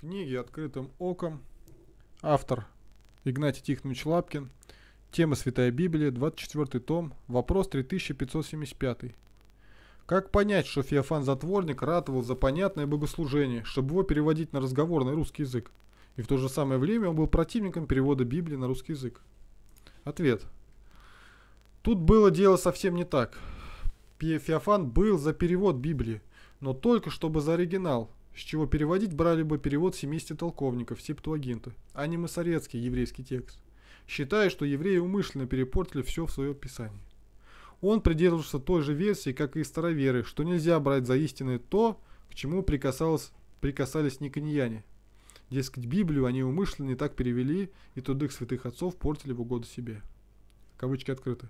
книги «Открытым оком». Автор Игнатий Тихонович Лапкин. Тема Святая Библия, 24 том, вопрос 3575. Как понять, что Феофан Затворник ратовал за понятное богослужение, чтобы его переводить на разговорный русский язык? И в то же самое время он был противником перевода Библии на русский язык. Ответ. Тут было дело совсем не так. Феофан был за перевод Библии, но только чтобы за оригинал, с чего переводить брали бы перевод 70 толковников, септуагинта, а не масорецкий еврейский текст, считая, что евреи умышленно перепортили все в своем писании. Он придерживался той же версии, как и староверы, что нельзя брать за истинное то, к чему прикасалось, прикасались никонияне. Дескать, Библию они умышленно не так перевели, и труды святых отцов портили в угоду себе. Кавычки открыты.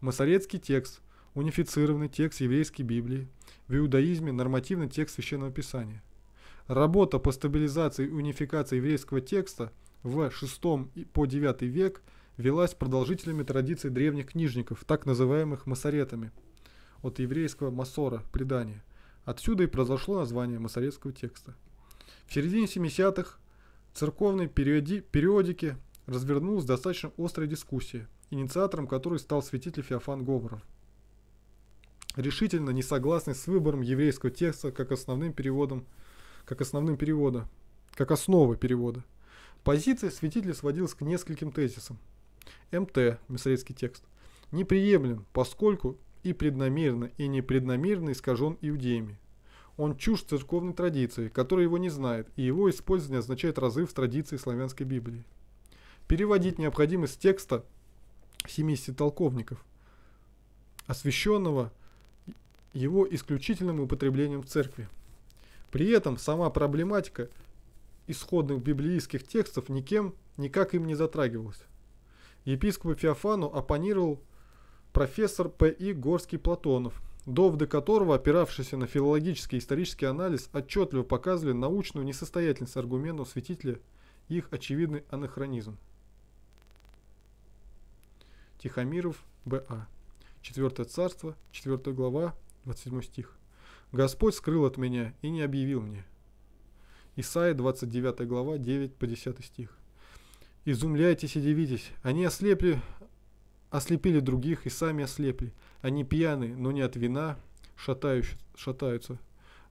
Масорецкий текст – унифицированный текст еврейской Библии, в иудаизме – нормативный текст Священного Писания – Работа по стабилизации и унификации еврейского текста в VI по IX век велась продолжителями традиций древних книжников, так называемых масоретами, от еврейского масора, предания. Отсюда и произошло название масоретского текста. В середине 70-х церковной периоди периодике развернулась достаточно острая дискуссия, инициатором которой стал святитель Феофан Говоров. Решительно не согласный с выбором еврейского текста как основным переводом как основным перевода, как основы перевода. Позиция святителя сводилась к нескольким тезисам. МТ, мисрецкий текст, неприемлем, поскольку и преднамеренно, и непреднамеренно искажен иудеями. Он чужд церковной традиции, которая его не знает, и его использование означает разрыв с традицией славянской Библии. Переводить необходимо с текста 70 толковников, освященного его исключительным употреблением в церкви. При этом сама проблематика исходных библейских текстов никем никак им не затрагивалась. Епископу Феофану оппонировал профессор П.И. Горский Платонов, доводы которого, опиравшиеся на филологический и исторический анализ, отчетливо показывали научную несостоятельность аргументов святителя и их очевидный анахронизм. Тихомиров, Б.А. Четвертое царство, 4 глава, 27 стих. Господь скрыл от меня и не объявил мне. Исайя 29 глава 9 по 10 стих. Изумляйтесь и дивитесь, они ослепли, ослепили других и сами ослепли. Они пьяны, но не от вина шатающ, шатаются,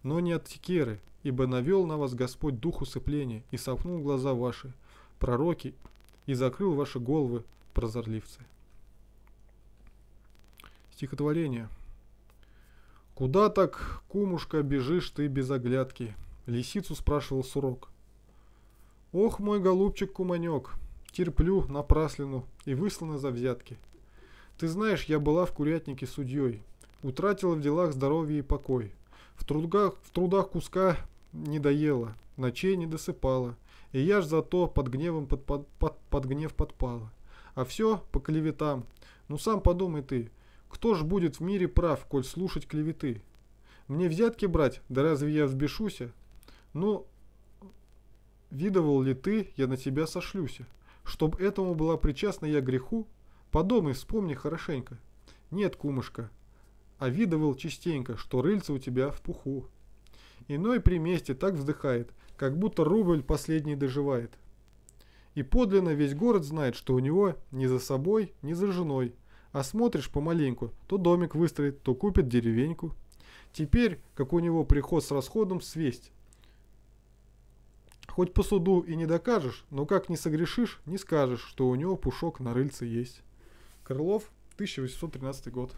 но не от текеры, ибо навел на вас Господь дух усыпления и сомкнул глаза ваши, пророки, и закрыл ваши головы, прозорливцы. Стихотворение. «Куда так, кумушка, бежишь ты без оглядки?» — лисицу спрашивал Сурок. «Ох, мой голубчик-куманек, терплю напраслину и выслана за взятки. Ты знаешь, я была в курятнике судьей, утратила в делах здоровье и покой, в трудах, в трудах куска не доела, ночей не досыпала, и я ж зато под гневом под, под, под, под гнев подпала. А все по клеветам. Ну сам подумай ты, — кто ж будет в мире прав, коль слушать клеветы? Мне взятки брать, да разве я взбешуся? Ну, видывал ли ты, я на тебя сошлюся. Чтоб этому была причастна я греху, подумай, вспомни хорошенько. Нет, кумушка, а видывал частенько, что рыльца у тебя в пуху. Иной при месте так вздыхает, как будто рубль последний доживает. И подлинно весь город знает, что у него ни за собой, ни за женой а смотришь помаленьку, то домик выстроит, то купит деревеньку. Теперь, как у него приход с расходом, свесть. Хоть по суду и не докажешь, но как не согрешишь, не скажешь, что у него пушок на рыльце есть. Крылов, 1813 год.